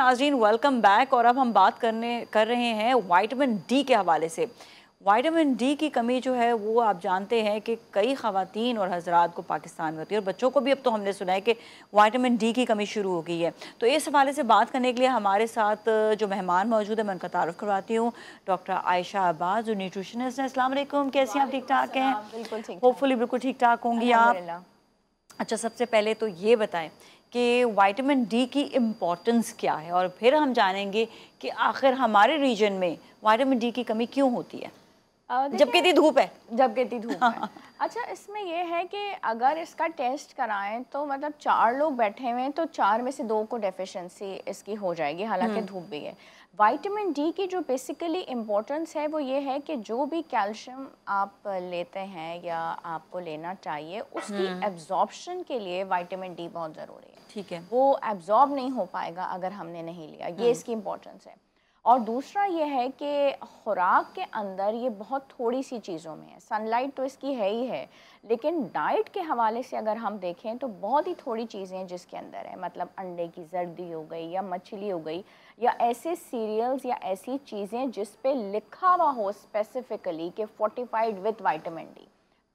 नाजरीन welcome back और अब हम बात करने कर रहे हैं वाइटमिन डी के हवाले से वाइटामिन डी की कमी जो है वो आप जानते हैं कि कई खातन और हजरात को पाकिस्तान में होती है और बच्चों को भी अब तो हमने सुना है कि वाइटामिन डी की कमी शुरू हो गई है तो इस हवाले से बात करने के लिए हमारे साथ जो मेहमान मौजूद है मैं उनका तारफ़ करवाती हूँ डॉक्टर आयशा अब्बास जो न्यूट्रिशनिस्ट हैं असलम कैसे आप ठीक ठाक हैं होपफुली बिल्कुल ठीक ठाक होंगी आप अच्छा सबसे पहले तो ये बताएं कि वाइटामिन डी की इम्पोर्टेंस क्या है और फिर हम जानेंगे कि आखिर हमारे रीजन में वाइटामिन डी की कमी क्यों होती है जबकि इतनी धूप है जबकि इतनी धूप है अच्छा इसमें यह है कि अगर इसका टेस्ट कराएं तो मतलब चार लोग बैठे हुए हैं तो चार में से दो को डेफिशिएंसी इसकी हो जाएगी हालांकि हम्म। धूप भी है विटामिन डी की जो बेसिकली इम्पोर्टेंस है वो ये है कि जो भी कैल्शियम आप लेते हैं या आपको लेना चाहिए उसकी एब्जॉर्बशन हम्म। के लिए विटामिन डी बहुत ज़रूरी है ठीक है वो एब्जॉर्ब नहीं हो पाएगा अगर हमने नहीं लिया ये हम्म। इसकी इम्पोर्टेंस है और दूसरा ये है कि खुराक के अंदर ये बहुत थोड़ी सी चीज़ों में है सनलाइट तो इसकी है ही है लेकिन डाइट के हवाले से अगर हम देखें तो बहुत ही थोड़ी चीज़ें जिसके अंदर है मतलब अंडे की जर्दी हो गई या मछली हो गई या ऐसे सीरियल्स या ऐसी चीज़ें जिस पे लिखा हुआ हो स्पेसिफ़िकली कि फोर्टिफाइड विथ वाइटामिन डी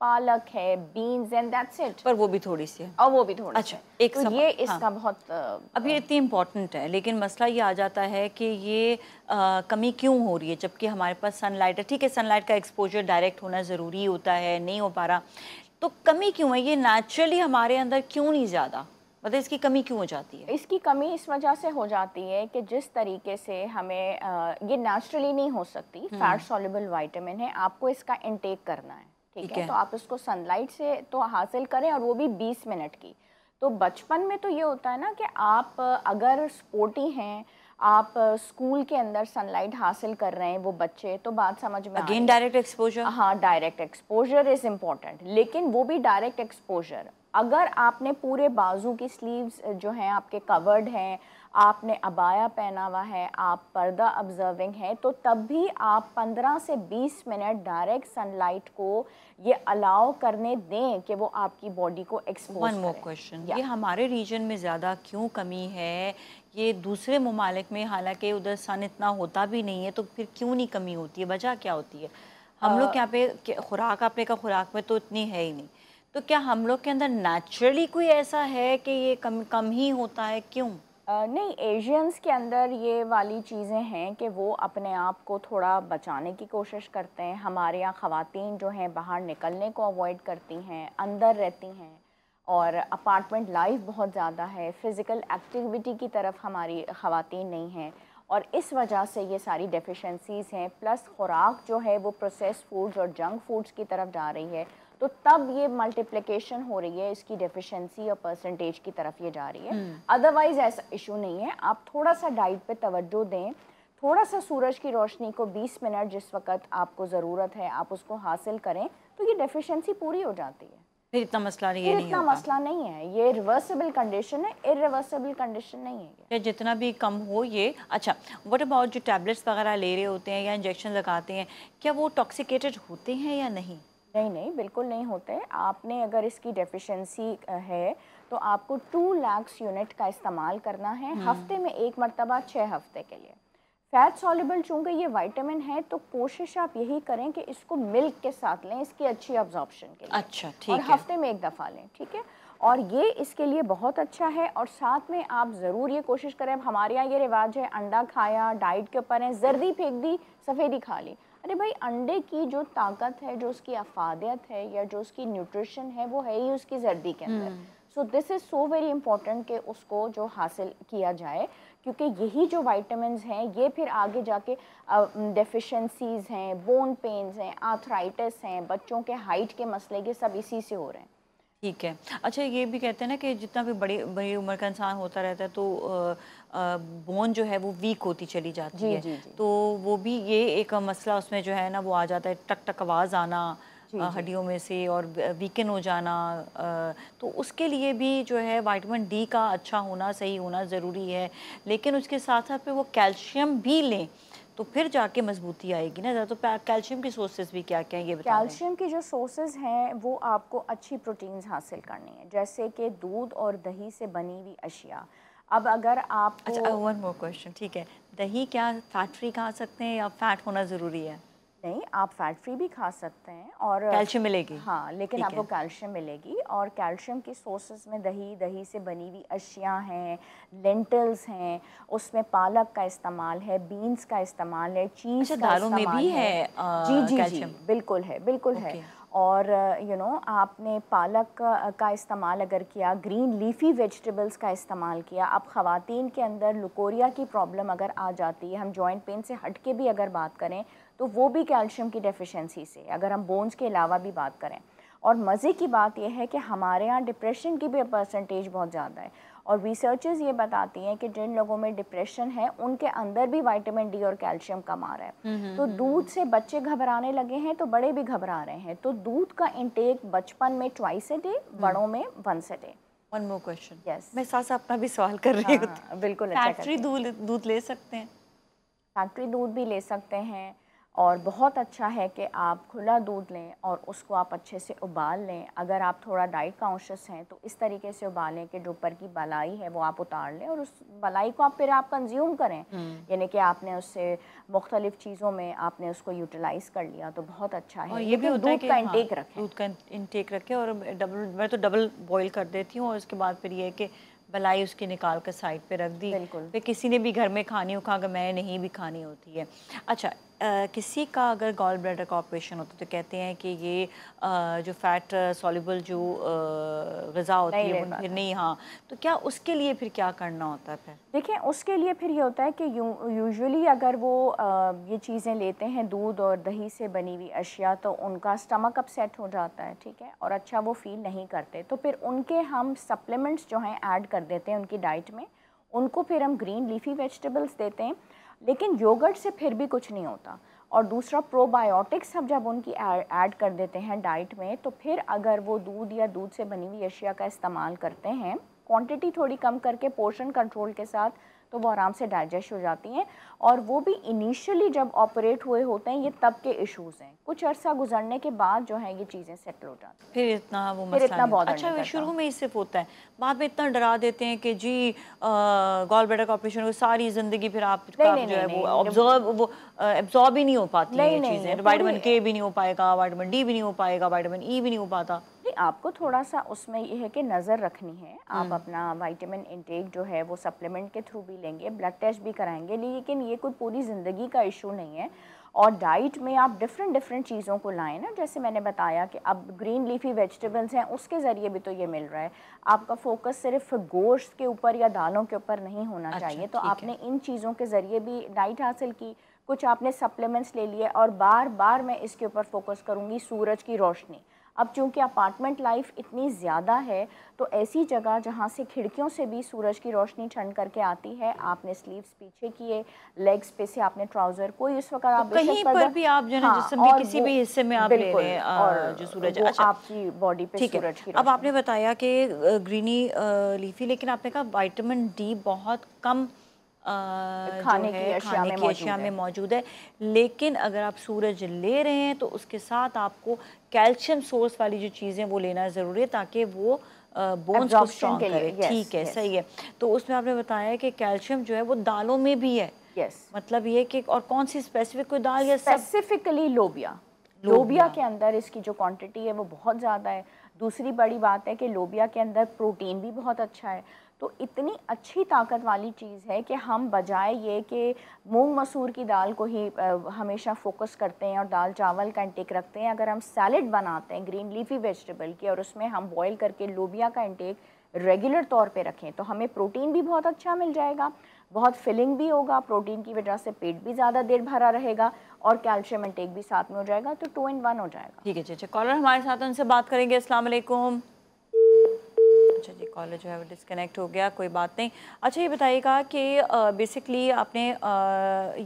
पालक है बीन्स एंड दैट्स इट पर वो भी थोड़ी सी है और वो भी थोड़ी अच्छा एक तो ये इसका हाँ। बहुत अब ये इतनी इम्पोर्टेंट है लेकिन मसला ये आ जाता है कि ये आ, कमी क्यों हो रही है जबकि हमारे पास सनलाइट है ठीक है सनलाइट का एक्सपोजर डायरेक्ट होना ज़रूरी होता है नहीं हो पा रहा तो कमी क्यों है ये नेचुरली हमारे अंदर क्यों नहीं ज़्यादा मतलब इसकी कमी क्यों हो जाती है इसकी कमी इस वजह से हो जाती है कि जिस तरीके से हमें आ, ये नेचुरली नहीं हो सकती फैट सॉल्युबल वाइटामिन है आपको इसका इनटेक करना है ठीक है तो आप उसको सनलाइट से तो हासिल करें और वो भी बीस मिनट की तो बचपन में तो ये होता है ना कि आप अगर स्पोर्टी हैं आप स्कूल के अंदर सनलाइट हासिल कर रहे हैं वो बच्चे तो बात समझ में अगेन डायरेक्ट एक्सपोजर हाँ डायरेक्ट एक्सपोजर इज़ इम्पॉर्टेंट लेकिन वो भी डायरेक्ट एक्सपोजर अगर आपने पूरे बाजू की स्लीव्स जो हैं आपके कवर्ड हैं आपने अबाया पहना हुआ है आप पर्दा ऑब्जर्विंग है तो तब भी आप 15 से 20 मिनट डायरेक्ट सनलाइट को ये अलाउ करने दें कि वो आपकी बॉडी को एक्सपोज वन मोर क्वेश्चन ये हमारे रीजन में ज़्यादा क्यों कमी है ये दूसरे ममालिक में हालांकि उधर सन इतना होता भी नहीं है तो फिर क्यों नहीं कमी होती है वजह क्या होती है हम लोग यहाँ पे खुराक आपने का खुराक में तो इतनी है ही नहीं तो क्या हम लोग के अंदर नेचुरली कोई ऐसा है कि ये कम कम ही होता है क्यों नहीं एशियंस के अंदर ये वाली चीज़ें हैं कि वो अपने आप को थोड़ा बचाने की कोशिश करते हैं हमारे यहाँ ख़वान जो हैं बाहर निकलने को अवॉइड करती हैं अंदर रहती हैं और अपार्टमेंट लाइफ बहुत ज़्यादा है फ़िज़िकल एक्टिविटी की तरफ हमारी ख़वातीन नहीं हैं और इस वजह से ये सारी डेफिशेंसीज़ हैं प्लस ख़ुराक जो है वो प्रोसेस फूड्स और जंक फूड्स की तरफ जा रही है तो तब ये मल्टीप्लिकेशन हो रही है इसकी डेफिशिएंसी और परसेंटेज की तरफ ये जा रही है अदरवाइज हम्म। ऐसा इशू नहीं है आप थोड़ा सा डाइट पे तवज्जो दें थोड़ा सा सूरज की रोशनी को 20 मिनट जिस वक्त आपको ज़रूरत है आप उसको हासिल करें तो ये डेफिशिएंसी पूरी हो जाती है फिर इतना मसला नहीं है इतना मसला नहीं है ये रिवर्सिबल कंडीशन है इरिवर्सिबल कंडीशन नहीं है ये जितना भी कम हो ये अच्छा वट अबाउट जो टैबलेट्स वगैरह ले रहे होते हैं या इंजेक्शन लगाते हैं क्या वो टॉक्सिकेटेड होते हैं या नहीं नहीं नहीं बिल्कुल नहीं होते आपने अगर इसकी डेफिशिएंसी है तो आपको टू लैक्स यूनिट का इस्तेमाल करना है हम्म। हफ्ते में एक मरतबा छः हफ्ते के लिए फैट सॉल्युबल चूँकि ये विटामिन है तो कोशिश आप यही करें कि इसको मिल्क के साथ लें इसकी अच्छी ऑब्जॉर्प्शन के लिए अच्छा ठीक और है हफ्ते में एक दफ़ा लें ठीक है और ये इसके लिए बहुत अच्छा है और साथ में आप ज़रूर ये कोशिश करें हमारे यहाँ ये रिवाज है अंडा खाया डाइट के ऊपर है जर्दी फेंक दी सफ़ेदी खा ली अरे भाई अंडे की जो ताकत है जो उसकी अफादियत है या जो उसकी न्यूट्रिशन है वो है ही उसकी जर्दी के अंदर so this is so very important कि उसको जो हासिल किया जाए क्योंकि यही जो वाइटमिन हैं ये फिर आगे जाके डेफिशेंसीज हैं बोन पेन्स हैं आर्थराइटिस हैं बच्चों के हाइट के मसले के सब इसी से हो रहे हैं ठीक है अच्छा ये भी कहते हैं ना कि जितना भी बड़ी बड़ी उम्र का इंसान होता रहता है तो बोन जो है वो वीक होती चली जाती जी, है जी, जी. तो वो भी ये एक मसला उसमें जो है ना वो आ जाता है टक टक आवाज़ आना हड्डियों में से और वीकन हो जाना तो उसके लिए भी जो है वाइटमिन डी का अच्छा होना सही होना ज़रूरी है लेकिन उसके साथ साथ वो कैल्शियम भी लें तो फिर जाके मजबूती आएगी ना तो कैल्शियम की सोर्सेज भी क्या क्या है ये कैल्शियम की जो सोर्सेज हैं वो आपको अच्छी प्रोटीन्स हासिल करनी है जैसे कि दूध और दही से बनी हुई अशिया अब अगर आप अच्छा वन मोर क्वेश्चन ठीक है दही क्या फैट फ्री खा सकते हैं या फैट होना ज़रूरी है नहीं आप फैट फ्री भी खा सकते हैं और कैल्शियम मिलेगी हाँ लेकिन आपको कैल्शियम मिलेगी और कैल्शियम की सोर्सेज में दही दही से बनी हुई अशियाँ हैं लेंटल्स हैं उसमें पालक का इस्तेमाल है बीन्स का इस्तेमाल है चीज अच्छा, दालों में भी है, है आ, uh, जी जी जी बिल्कुल है बिल्कुल है और यू uh, नो आपने पालक uh, का इस्तेमाल अगर किया ग्रीन लीफी वेजिटेबल्स का इस्तेमाल किया अब ख़वान के अंदर लुकोरिया की प्रॉब्लम अगर आ जाती है हम जॉइंट पेन से हट के भी अगर बात करें तो वो भी कैल्शियम की डेफिशिएंसी से अगर हम बोन्स के अलावा भी बात करें और मज़े की बात यह है कि हमारे यहाँ डिप्रेशन की भी परसेंटेज बहुत ज़्यादा है और रिसर्चेज ये बताती हैं कि जिन लोगों में डिप्रेशन है उनके अंदर भी विटामिन डी और कैल्शियम कम आ रहा है हम्म, हम्म, तो हम्म, दूध से बच्चे घबराने लगे हैं तो बड़े भी घबरा रहे हैं तो दूध का इंटेक बचपन में ट्वाइस ए डे बड़ों में वंस से day one more question yes मैं साथ अपना भी सवाल कर रही हाँ, हूँ बिल्कुल फैक्ट्री अच्छा दूध ले सकते हैं फैक्ट्री दूध भी ले सकते हैं और बहुत अच्छा है कि आप खुला दूध लें और उसको आप अच्छे से उबाल लें अगर आप थोड़ा डाइट कॉन्शियस हैं तो इस तरीके से उबालें कि डुपर की बलाई है वो आप उतार लें और उस बलाई को आप फिर आप कंज्यूम करें हम्म। यानी कि आपने उससे मुख्तलिफ़ चीज़ों में आपने उसको यूटिलाइज कर लिया तो बहुत अच्छा है ये भी दूध का इनटेक हाँ, रखें दूध का इनटेक रखें और डबल मैं तो डबल बॉयल कर देती हूँ और उसके बाद फिर ये कि बलाई उसकी निकाल कर साइड पर रख दी बिल्कुल फिर किसी ने भी घर में खानी हो खा अगर मैं नहीं भी खानी होती है अच्छा किसी का अगर गॉल ब्लैडर का ऑपरेशन होता तो कहते हैं कि ये आ, जो फैट सॉलिबल जो गज़ा होती होती है वो फिर नहीं हाँ तो क्या उसके लिए फिर क्या करना होता है फिर देखिए उसके लिए फिर ये होता है कि यूजुअली अगर वो ये चीज़ें लेते हैं दूध और दही से बनी हुई अशिया तो उनका स्टमक अपसेट हो जाता है ठीक है और अच्छा वो फील नहीं करते तो फिर उनके हम सप्लीमेंट्स जो हैं ऐड कर देते हैं उनकी डाइट में उनको फिर हम ग्रीन लीफी वेजिटेबल्स देते हैं लेकिन योगर्ट से फिर भी कुछ नहीं होता और दूसरा प्रोबायोटिक्स हम जब उनकी ऐड कर देते हैं डाइट में तो फिर अगर वो दूध या दूध से बनी हुई अशिया का इस्तेमाल करते हैं क्वांटिटी थोड़ी कम करके पोर्शन कंट्रोल के साथ तो वो आराम से डाइजेस्ट हो जाती हैं और वो भी इनिशियली जब ऑपरेट हुए होते हैं ये तब के इश्यूज हैं कुछ अर्सा गुजरने के बाद जो है ये चीज़ें सेटल हो जाती हैं फिर इतना वो फिर इतना बहुत अच्छा शुरू में ही सिर्फ होता है बाद में इतना डरा देते हैं कि जी गॉल बेटर का ऑपरेशन सारी ज़िंदगी फिर आप एब्जॉर्ब ही नहीं हो पाती चीज़ें वाइटामिन के भी नहीं हो पाएगा वाइटामिन डी भी नहीं हो पाएगा वाइटामिन ई e भी नहीं हो पाता आपको थोड़ा सा उसमें यह है कि नज़र रखनी है आप हम्म। अपना विटामिन इनटेक जो है वो सप्लीमेंट के थ्रू भी लेंगे ब्लड टेस्ट भी कराएंगे लेकिन ये कोई पूरी ज़िंदगी का इशू नहीं है और डाइट में आप डिफरेंट डिफरेंट चीज़ों को लाएं ना जैसे मैंने बताया कि अब ग्रीन लीफी वेजिटेबल्स हैं उसके ज़रिए भी तो ये मिल रहा है आपका फोकस सिर्फ गोश्त के ऊपर या दालों के ऊपर नहीं होना अच्छा, चाहिए तो आपने इन चीज़ों के ज़रिए भी डाइट हासिल की कुछ आपने सप्लीमेंट्स ले लिए और बार बार मैं इसके ऊपर फोकस करूँगी सूरज की रोशनी अब चूंकि अपार्टमेंट लाइफ इतनी ज़्यादा है तो ऐसी जगह जहाँ से खिड़कियों से भी सूरज की रोशनी ठंड करके आती है आपने स्लीव्स पीछे किए लेग्स पे से आपने ट्राउजर कोई उस वक्त तो आप तो कहीं पर भी आप जो है हाँ, किसी भी हिस्से में आप ले रहे और जो सूरज अच्छा, आपकी बॉडी पे सूरज की अब आपने बताया कि ग्रीनी लीफी लेकिन आपने कहा वाइटामिन डी बहुत कम खाने की अशिया में, मौजूद, में मौजूद है लेकिन अगर आप सूरज ले रहे हैं तो उसके साथ आपको कैल्शियम सोर्स वाली जो चीज़ें वो लेना ज़रूरी है ताकि वो बोन्स को स्ट्रॉन्ग करे ठीक है सही है तो उसमें आपने बताया कि कैल्शियम जो है वो दालों में भी है यस मतलब ये कि और कौन सी स्पेसिफिक कोई दाल या स्पेसिफिकली लोबिया लोबिया के अंदर इसकी जो क्वांटिटी है वो बहुत ज़्यादा है दूसरी बड़ी बात है कि लोबिया के अंदर प्रोटीन भी बहुत अच्छा है तो इतनी अच्छी ताकत वाली चीज़ है कि हम बजाय ये कि मूंग मसूर की दाल को ही हमेशा फोकस करते हैं और दाल चावल का इंटेक रखते हैं अगर हम सैलड बनाते हैं ग्रीन लीफी वेजिटेबल की और उसमें हम बॉईल करके लोबिया का इंटेक रेगुलर तौर पे रखें तो हमें प्रोटीन भी बहुत अच्छा मिल जाएगा बहुत फिलिंग भी होगा प्रोटीन की वजह से पेट भी ज़्यादा देर भरा रहेगा और कैल्शियम इंटेक भी साथ में हो जाएगा तो टू इन वन हो जाएगा ठीक है जी कॉलर हमारे साथ उनसे बात करेंगे असल अच्छा जी कॉलेज जो है वो डिसकनेक्ट हो गया कोई बात नहीं अच्छा ये बताइएगा कि बेसिकली आपने आ,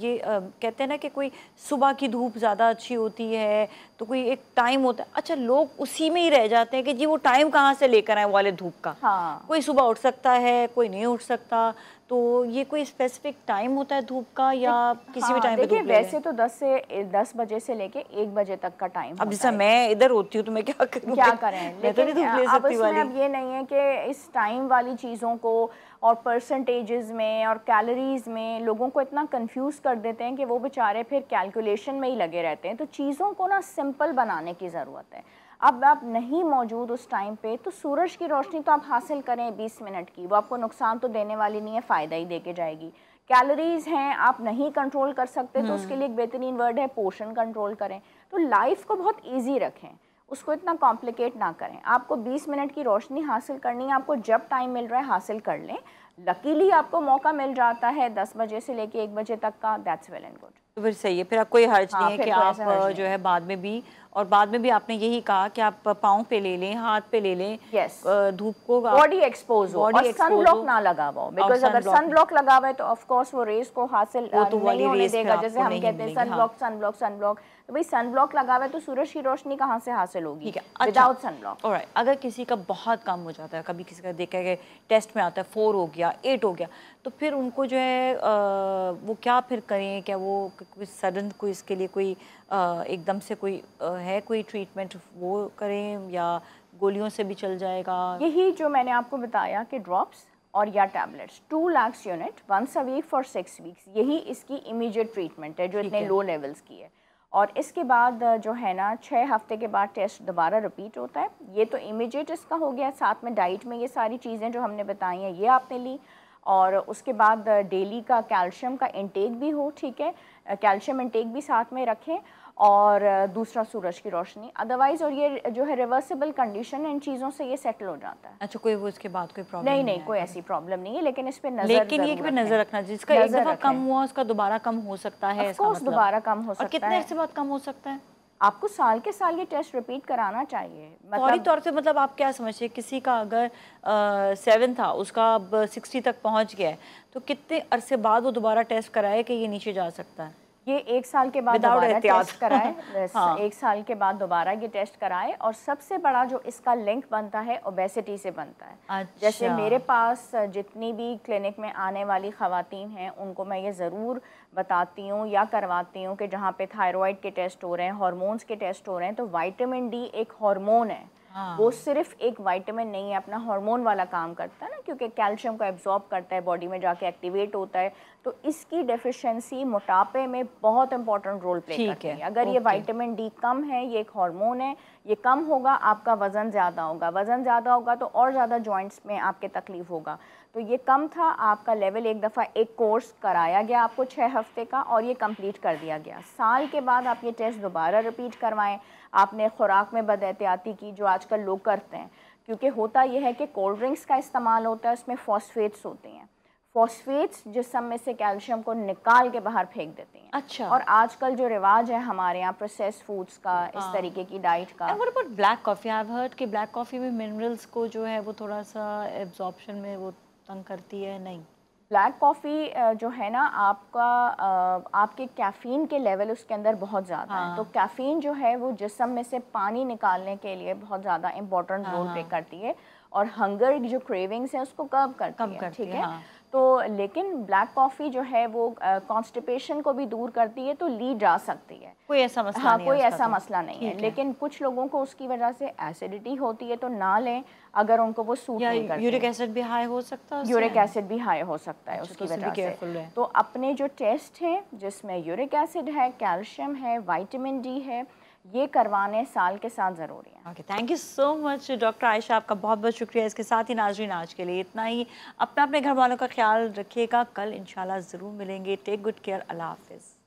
ये आ, कहते हैं ना कि कोई सुबह की धूप ज़्यादा अच्छी होती है तो कोई एक टाइम होता है अच्छा लोग उसी में ही रह जाते हैं कि जी वो टाइम कहाँ से लेकर आए वाले धूप का हाँ। कोई सुबह उठ सकता है कोई नहीं उठ सकता तो ये कोई स्पेसिफिक टाइम होता है धूप का या किसी भी टाइम हाँ, देखिए वैसे तो 10 से 10 बजे से लेके 1 बजे तक का टाइम अब जैसा मैं इधर होती हूँ तो मैं क्या करूँ क्या करें तो लेकिन अब अब ये नहीं है कि इस टाइम वाली चीज़ों को और परसेंटेजेस में और कैलोरीज में लोगों को इतना कंफ्यूज कर देते हैं कि वो बेचारे फिर कैलकुलेशन में ही लगे रहते हैं तो चीज़ों को ना सिंपल बनाने की ज़रूरत है अब आप नहीं मौजूद उस टाइम पे तो सूरज की रोशनी तो आप हासिल करें 20 मिनट की वो आपको नुकसान तो देने वाली नहीं है फ़ायदा ही दे के जाएगी कैलोरीज हैं आप नहीं कंट्रोल कर सकते तो उसके हम्म। लिए एक बेहतरीन वर्ड है पोषण कंट्रोल करें तो लाइफ को बहुत ईजी रखें उसको इतना कॉम्प्लिकेट ना करें आपको 20 मिनट की रोशनी हासिल करनी है आपको जब टाइम मिल रहा है हासिल कर लें लकीली आपको मौका मिल जाता है दस बजे से लेके एक बजे तक का दैट्स वेल एंड गुड फिर सही है फिर आपको ये हर्ज हाँ, नहीं है कि आप जो है बाद में भी और बाद में भी आपने यही कहा कि आप पाओ पे ले लें हाथ पे ले लें yes. धूप को बॉडी एक्सपोज हो और सन ब्लॉक ना लगावाओ बिकॉज अगर सन ब्लॉक लगा हुआ है तो ऑफकोर्स वो रेस को हासिल वो तो नहीं होने देगा जैसे हम कहते हैं sun block sun block sun block भाई सन ब्लॉक लगा हुआ है तो सूरज की रोशनी कहाँ से हासिल होगी विदाउट सन ब्लॉक और अगर किसी का बहुत कम हो जाता है कभी किसी का देखा गया टेस्ट में आता है फोर हो गया एट हो गया तो फिर उनको जो है वो क्या फिर करें क्या वो सडन कोई इसके लिए कोई एकदम से कोई है कोई ट्रीटमेंट वो करें या गोलियों से भी चल जाएगा यही जो मैंने आपको बताया कि ड्रॉप्स और या tablets two lakhs unit once a week for six weeks यही इसकी इमीडिएट ट्रीटमेंट है जो इतने लो लेवल्स की है और इसके बाद जो है ना छः हफ्ते के बाद टेस्ट दोबारा रिपीट होता है ये तो इमीडिएट इसका हो गया साथ में डाइट में ये सारी चीज़ें जो हमने बताई हैं ये आपने ली और उसके बाद डेली का कैल्शियम का इनटेक भी हो ठीक है कैल्शियम इनटेक भी साथ में रखें और दूसरा सूरज की रोशनी अदरवाइज और ये जो है रिवर्सिबल कंडीशन इन चीज़ों से ये सेटल हो जाता है अच्छा कोई वो इसके बाद कोई प्रॉब्लम नहीं नहीं, कोई ऐसी प्रॉब्लम नहीं है लेकिन इस पर नजर लेकिन ये पे नजर रखना जिसका एक दफा कम हुआ उसका दोबारा कम हो सकता है मतलब। दोबारा कम हो सकता है कितने बाद कम हो सकता है आपको साल के साल ये टेस्ट रिपीट कराना चाहिए मतलब फौरी तौर से मतलब आप क्या समझते हैं किसी का अगर सेवन था उसका अब सिक्सटी तक पहुंच गया है तो कितने अरसे बाद वो दोबारा टेस्ट कराए कि ये नीचे जा सकता है ये एक साल के बाद दोबारा टेस्ट कराए हाँ। एक साल के बाद दोबारा ये टेस्ट कराए और सबसे बड़ा जो इसका लिंक बनता है ओबेसिटी से बनता है अच्छा। जैसे मेरे पास जितनी भी क्लिनिक में आने वाली खातन हैं उनको मैं ये ज़रूर बताती हूँ या करवाती हूँ कि जहाँ पे थायराइड के टेस्ट हो रहे हैं हॉर्मोन्स के टेस्ट हो रहे हैं तो वाइटामिन डी एक हॉर्मोन है हाँ। वो सिर्फ एक वाइटामिन नहीं है अपना हार्मोन वाला काम करता है ना क्योंकि कैल्शियम को एब्जॉर्ब करता है बॉडी में जाके एक्टिवेट होता है तो इसकी डेफिशिएंसी मोटापे में बहुत इंपॉर्टेंट रोल प्ले करती है अगर ये वाइटामिन डी कम है ये एक हार्मोन है ये कम होगा आपका वज़न ज़्यादा होगा वज़न ज़्यादा होगा तो और ज़्यादा जॉइंट्स में आपके तकलीफ होगा तो ये कम था आपका लेवल एक दफ़ा एक कोर्स कराया गया आपको छः हफ्ते का और ये कंप्लीट कर दिया गया साल के बाद आप ये टेस्ट दोबारा रिपीट करवाएं आपने ख़ुराक में एहतियाती की जो आजकल लोग करते हैं क्योंकि होता यह है कि कोल्ड ड्रिंक्स का इस्तेमाल होता है उसमें फॉस्फेट्स होते हैं फॉस्फेट्स जिसम में से कैल्शियम को निकाल के बाहर फेंक देते हैं अच्छा और आजकल जो रिवाज है हमारे यहाँ प्रोसेस फूड्स का हाँ। इस तरीके की डाइट का और ब्लैक कॉफ़ी आई हर्ड कि ब्लैक कॉफ़ी में मिनरल्स को जो है वो थोड़ा सा एब्जॉर्प्शन में वो तंग करती है नहीं ब्लैक कॉफ़ी जो है ना आपका आपके कैफ़ीन के लेवल उसके अंदर बहुत ज़्यादा तो हाँ। है तो कैफ़ीन जो है वो जिसम में से पानी निकालने के लिए बहुत ज़्यादा इम्पोर्टेंट रोल प्ले करती है और हंगर जो क्रेविंग्स हैं उसको कम करती कम है ठीक है हाँ। तो लेकिन ब्लैक कॉफ़ी जो है वो कॉन्स्टिपेशन को भी दूर करती है तो ली जा सकती है कोई ऐसा मसला हाँ कोई ऐसा तो। मसला नहीं है लेकिन कुछ लोगों को उसकी वजह से एसिडिटी होती है तो ना लें अगर उनको वो सूट नहीं करते यूरिक एसिड भी हाई हो सकता है यूरिक एसिड भी हाई हो सकता है अच्छा, तो उसकी वजह से तो अपने जो टेस्ट हैं जिसमें यूरिक एसिड है कैल्शियम है वाइटामिन डी है ये करवाने साल के साथ ज़रूरी है okay thank you so much doctor Ayesha आपका बहुत बहुत शुक्रिया इसके साथ ही नाजरीन आज के लिए इतना ही अपने अपने घर वालों का ख्याल रखिएगा कल इंशाल्लाह ज़रूर मिलेंगे टेक गुड केयर अल्लाह हाफिज़